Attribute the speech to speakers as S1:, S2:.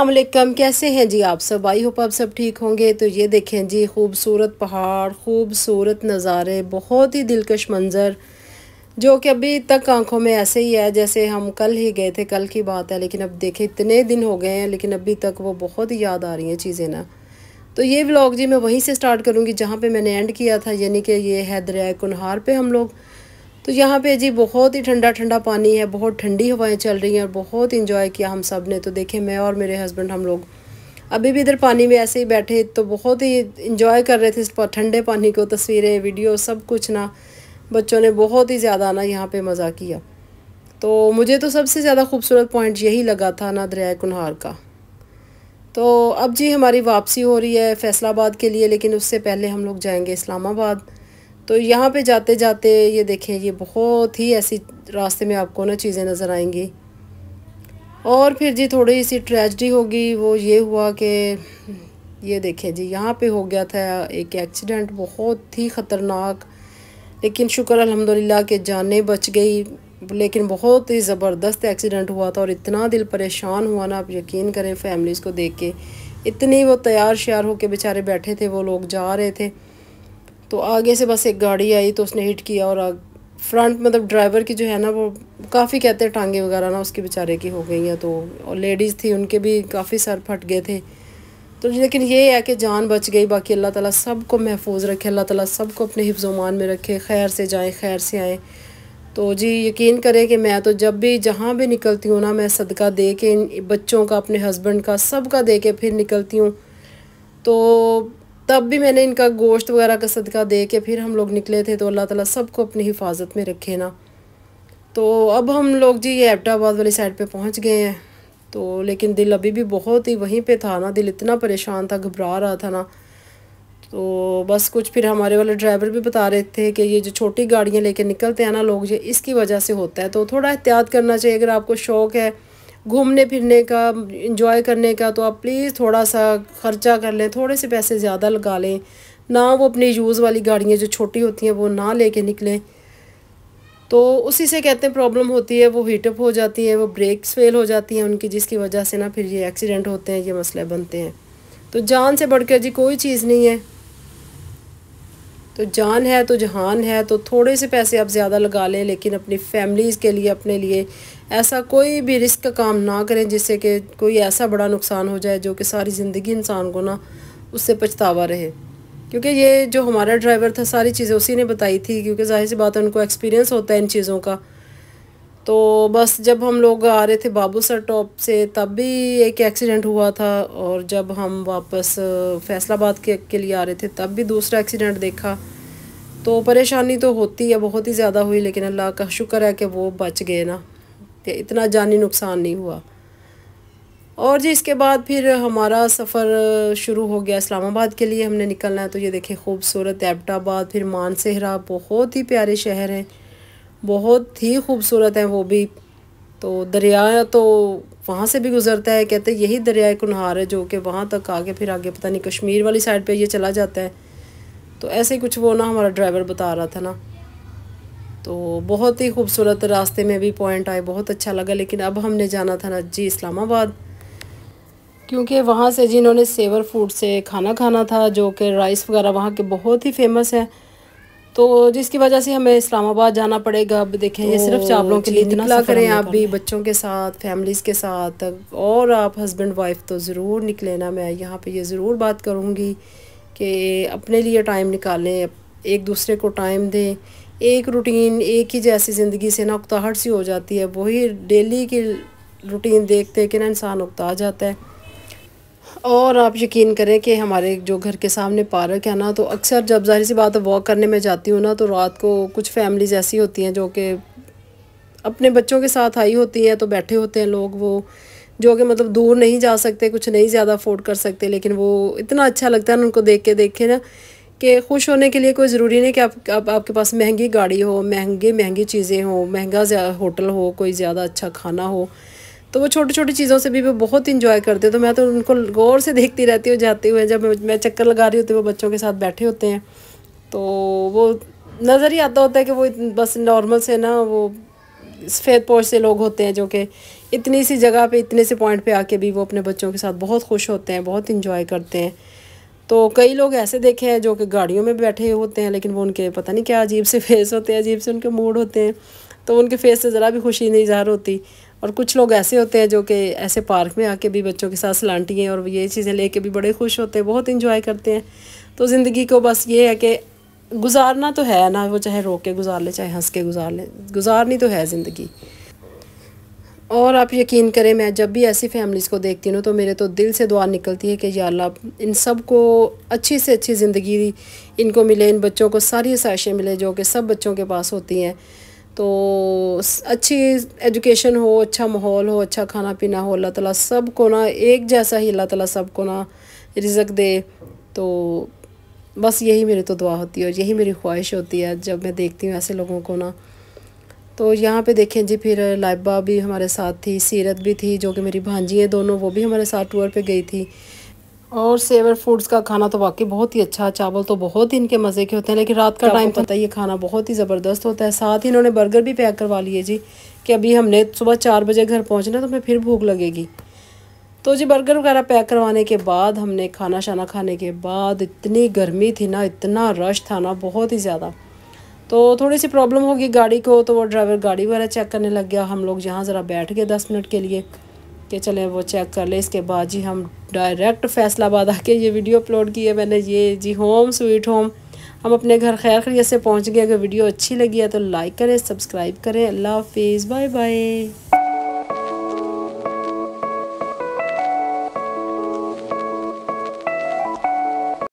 S1: असलम कैसे हैं जी आप सब आई होप आप सब ठीक होंगे तो ये देखें जी खूबसूरत पहाड़ खूबसूरत नज़ारे बहुत ही दिलकश मंज़र जो कि अभी तक आंखों में ऐसे ही है जैसे हम कल ही गए थे कल की बात है लेकिन अब देखें इतने दिन हो गए हैं लेकिन अभी तक वो बहुत ही याद आ रही हैं चीज़ें ना तो ये ब्लॉग जी मैं वहीं से स्टार्ट करूँगी जहाँ पर मैंने एंड किया था यानी कि ये हैदर कन्हार पर हम लोग तो यहाँ पे जी बहुत ही ठंडा ठंडा पानी है बहुत ठंडी हवाएं चल रही हैं और बहुत इन्जॉय किया हम सब ने तो देखे मैं और मेरे हस्बैंड हम लोग अभी भी इधर पानी में ऐसे ही बैठे तो बहुत ही इन्जॉय कर रहे थे इस ठंडे पानी को तस्वीरें वीडियो सब कुछ ना बच्चों ने बहुत ही ज़्यादा ना यहाँ पर मज़ा किया तो मुझे तो सबसे ज़्यादा खूबसूरत पॉइंट यही लगा था ना दरिया कुनहार का तो अब जी हमारी वापसी हो रही है फैसलाबाद के लिए लेकिन उससे पहले हम लोग जाएंगे इस्लामाबाद तो यहाँ पे जाते जाते ये देखें ये बहुत ही ऐसी रास्ते में आपको ना चीज़ें नज़र आएंगी और फिर जी थोड़ी सी ट्रेजडी होगी वो ये हुआ कि ये देखें जी यहाँ पे हो गया था एक एक्सीडेंट बहुत ही ख़तरनाक लेकिन शुक्र अलहमदिल्ला के जाने बच गई लेकिन बहुत ही ज़बरदस्त एक्सीडेंट हुआ था और इतना दिल परेशान हुआ ना आप यकीन करें फैमिलीज़ को देख के इतनी वो तैयार श्यार होकर बेचारे बैठे थे वो लोग जा रहे थे तो आगे से बस एक गाड़ी आई तो उसने हिट किया और फ्रंट मतलब ड्राइवर की जो है ना वो काफ़ी कहते हैं टांगे वगैरह ना उसके बेचारे की हो गई हैं तो और लेडीज़ थी उनके भी काफ़ी सर फट गए थे तो लेकिन ये है कि जान बच गई बाकी अल्लाह ताला सबको महफूज रखे अल्लाह ताला सबको अपने हिफ्जमान में रखे खैर से जाएँ खैर से आएँ तो जी यकीन करें कि मैं तो जब भी जहाँ भी निकलती हूँ ना मैं सदका दे के इन बच्चों का अपने हस्बैंड का सब का दे के फिर निकलती हूँ तो तब भी मैंने इनका गोश्त वगैरह का सदका दे के फिर हम लोग निकले थे तो अल्लाह ताला सबको अपनी हिफाजत में रखे ना तो अब हम लोग जी ये एबटाबाद वाली साइड पे पहुंच गए हैं तो लेकिन दिल अभी भी बहुत ही वहीं पे था ना दिल इतना परेशान था घबरा रहा था ना तो बस कुछ फिर हमारे वाले ड्राइवर भी बता रहे थे कि ये जो छोटी गाड़ियाँ ले निकलते हैं ना लोग ये इसकी वजह से होता है तो थोड़ा एहतियात करना चाहिए अगर आपको शौक़ है घूमने फिरने का इंजॉय करने का तो आप प्लीज़ थोड़ा सा ख़र्चा कर लें थोड़े से पैसे ज़्यादा लगा लें ना वो अपनी यूज़ वाली गाड़ियाँ जो छोटी होती हैं वो ना लेके निकलें तो उसी से कहते हैं प्रॉब्लम होती है वो हीटअप हो जाती है वो ब्रेक्स फेल हो जाती हैं उनकी जिसकी वजह से ना फिर ये एक्सीडेंट होते हैं ये मसले बनते हैं तो जान से बढ़कर जी कोई चीज़ नहीं है तो जान है तो जहान है तो थोड़े से पैसे आप ज़्यादा लगा लें लेकिन अपनी फैमिलीज़ के लिए अपने लिए ऐसा कोई भी रिस्क का काम ना करें जिससे कि कोई ऐसा बड़ा नुकसान हो जाए जो कि सारी ज़िंदगी इंसान को ना उससे पछतावा रहे क्योंकि ये जो हमारा ड्राइवर था सारी चीज़ें उसी ने बताई थी क्योंकि जाहिर सी बात है उनको एक्सपीरियंस होता है इन चीज़ों का तो बस जब हम लोग आ रहे थे बाबूसर टॉप से तब भी एक एक्सीडेंट हुआ था और जब हम वापस फैसलाबाद के के लिए आ रहे थे तब भी दूसरा एक्सीडेंट देखा तो परेशानी तो होती है बहुत ही ज़्यादा हुई लेकिन अल्लाह का शुक्र है कि वो बच गए ना तो इतना जानी नुकसान नहीं हुआ और जी इसके बाद फिर हमारा सफ़र शुरू हो गया इस्लामाबाद के लिए हमने निकलना है तो ये देखें खूबसूरत एबटाबाद फिर मानसेहरा बहुत ही प्यारे शहर हैं बहुत ही खूबसूरत है वो भी तो दरिया तो वहाँ से भी गुजरता है कहते हैं यही दरिया कुनहार है जो कि वहाँ तक आगे फिर आगे पता नहीं कश्मीर वाली साइड पे ये चला जाता है तो ऐसे कुछ वो ना हमारा ड्राइवर बता रहा था ना तो बहुत ही खूबसूरत रास्ते में भी पॉइंट आए बहुत अच्छा लगा लेकिन अब हमने जाना था ना जी इस्लामाबाद क्योंकि वहाँ से जिन्होंने सेवर फूड से खाना खाना था जो कि राइस वगैरह वहाँ के बहुत ही फेमस है तो जिसकी वजह से हमें इस्लामाबाद जाना पड़ेगा अब देखें ये सिर्फ चावलों लोगों के लिए इतना निकला करें आप तो भी बच्चों के साथ फैमिलीज़ के साथ और आप हस्बैंड वाइफ तो ज़रूर निकले ना मैं यहाँ पे ये ज़रूर बात करूँगी कि अपने लिए टाइम निकालें एक दूसरे को टाइम दें एक रूटीन एक ही जैसी ज़िंदगी से ना उकताहट सी हो जाती है वही डेली की रूटीन देखते कि ना इंसान उकता जाता है और आप यकीन करें कि हमारे जो घर के सामने पार्क है ना तो अक्सर जब जाहिर सी बात है वॉक करने में जाती हूँ ना तो रात को कुछ फैमिलीज़ ऐसी होती हैं जो कि अपने बच्चों के साथ आई होती हैं तो बैठे होते हैं लोग वो जो कि मतलब दूर नहीं जा सकते कुछ नहीं ज़्यादा अफोर्ड कर सकते लेकिन वो इतना अच्छा लगता है ना उनको देख के देखे ना कि खुश होने के लिए कोई ज़रूरी नहीं कि आप, आप आपके पास महंगी गाड़ी हो महंगे महंगी चीज़ें हो महंगा होटल हो कोई ज़्यादा अच्छा खाना हो तो वो छोटी छोटी चीज़ों से भी वो बहुत इन्जॉय करते हैं तो मैं तो उनको गौर से देखती रहती हूँ जाते हुए जब मैं चक्कर लगा रही होती हूँ वो बच्चों के साथ बैठे होते हैं तो वो नज़र ही आता होता है कि वो बस नॉर्मल से ना वो सफ़ेद पोश से लोग होते हैं जो कि इतनी सी जगह पे इतने से पॉइंट पे आके भी वो अपने बच्चों के साथ बहुत खुश होते हैं बहुत इंजॉय करते हैं तो कई लोग ऐसे देखे हैं जो कि गाड़ियों में बैठे होते हैं लेकिन वो उनके पता नहीं क्या अजीब से फेस होते हैं अजीब से उनके मूड होते हैं तो उनके फेस से ज़रा भी खुशी नहीं ज़ाहिर होती और कुछ लोग ऐसे होते हैं जो कि ऐसे पार्क में आके भी बच्चों के साथ सलांटी हैं और ये चीज़ें लेके भी बड़े खुश होते हैं बहुत इंजॉय करते हैं तो ज़िंदगी को बस ये है कि गुजारना तो है ना वो चाहे रो के गुजार ले चाहे हंस के गुजार ले गुजारनी तो है ज़िंदगी और आप यकीन करें मैं जब भी ऐसी फैमिलीज़ को देखती हूँ तो मेरे तो दिल से दुआ निकलती है कि या अल्लाह इन सब को अच्छी से अच्छी ज़िंदगी इनको मिले इन बच्चों को सारी साइशें मिले जो कि सब बच्चों के पास होती हैं तो अच्छी एजुकेशन हो अच्छा माहौल हो अच्छा खाना पीना हो अल्लाह ताला सब को ना एक जैसा ही अल्लाह ताला सब को ना रिजक दे तो बस यही मेरी तो दुआ होती है और यही मेरी ख्वाहिश होती है जब मैं देखती हूँ ऐसे लोगों को ना तो यहाँ पे देखें जी फिर लाइबा भी हमारे साथ थी सीरत भी थी जो कि मेरी भांजी है दोनों वो भी हमारे साथ टूर पे गई थी और सेवर फूड्स का खाना तो वाकई बहुत ही अच्छा चावल तो बहुत ही इनके मज़े के होते हैं लेकिन रात का टाइम पता है ये खाना बहुत ही ज़बरदस्त होता है साथ ही इन्होंने बर्गर भी पैक करवा लिए जी कि अभी हमने सुबह चार बजे घर पहुँचना तो हमें फिर भूख लगेगी तो जी बर्गर वगैरह पैक करवाने के बाद हमने खाना शाना खाने के बाद इतनी गर्मी थी ना इतना रश था ना बहुत ही ज़्यादा तो थोड़ी सी प्रॉब्लम होगी गाड़ी को तो वो ड्राइवर गाड़ी वगैरह चेक करने लग गया हम लोग यहाँ ज़रा बैठ गए दस मिनट के लिए कि चले वो चेक कर ले इसके बाद जी हम डायरेक्ट फैसलाबाद आके ये वीडियो अपलोड की है मैंने ये जी होम स्वीट होम हम अपने घर खैर खरीत से पहुँच गए अगर वीडियो अच्छी लगी है तो लाइक करें सब्सक्राइब करें अल्लाह हाफिज़ बाय बाय